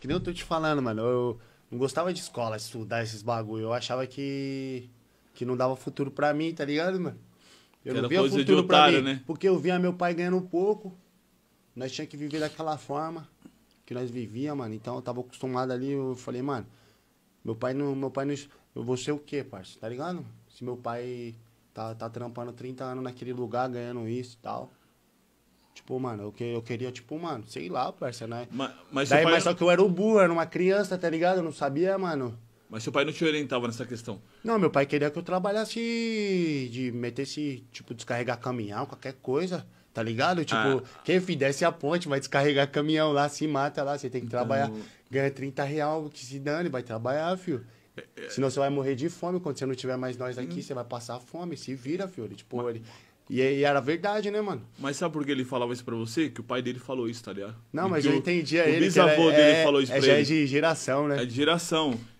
Que nem eu tô te falando, mano. Eu não gostava de escola, estudar esses bagulho. Eu achava que. que não dava futuro pra mim, tá ligado, mano? Eu Era não via futuro para pra mim. Né? Porque eu via meu pai ganhando pouco. Nós tinha que viver daquela forma que nós vivia, mano. Então eu tava acostumado ali, eu falei, mano, meu pai não. Meu pai não. Eu vou ser o quê, parça? Tá ligado? Se meu pai tá, tá trampando 30 anos naquele lugar, ganhando isso e tal. Tipo, mano, eu, que, eu queria, tipo, mano, sei lá, parça, né? Mas, mas, Daí, pai... mas só que eu era o burro, era uma criança, tá ligado? Eu não sabia, mano. Mas seu pai não te orientava nessa questão? Não, meu pai queria que eu trabalhasse de meter esse, tipo, descarregar caminhão, qualquer coisa, tá ligado? Tipo, ah. quem fizesse a ponte vai descarregar caminhão lá, se mata lá, você tem que então... trabalhar. Ganha 30 real, que se dane, vai trabalhar, filho. É, é. Senão você vai morrer de fome. Quando você não tiver mais nós aqui, hum. você vai passar fome. Se vira, filho. Tipo, ele e, e, era verdade, né, mano? Mas sabe por que ele falava isso pra você? Que o pai dele falou isso, tá ligado? Não, e mas eu entendia o, ele. O bisavô era, dele é, falou isso é, pra é ele. É de geração, né? É de geração.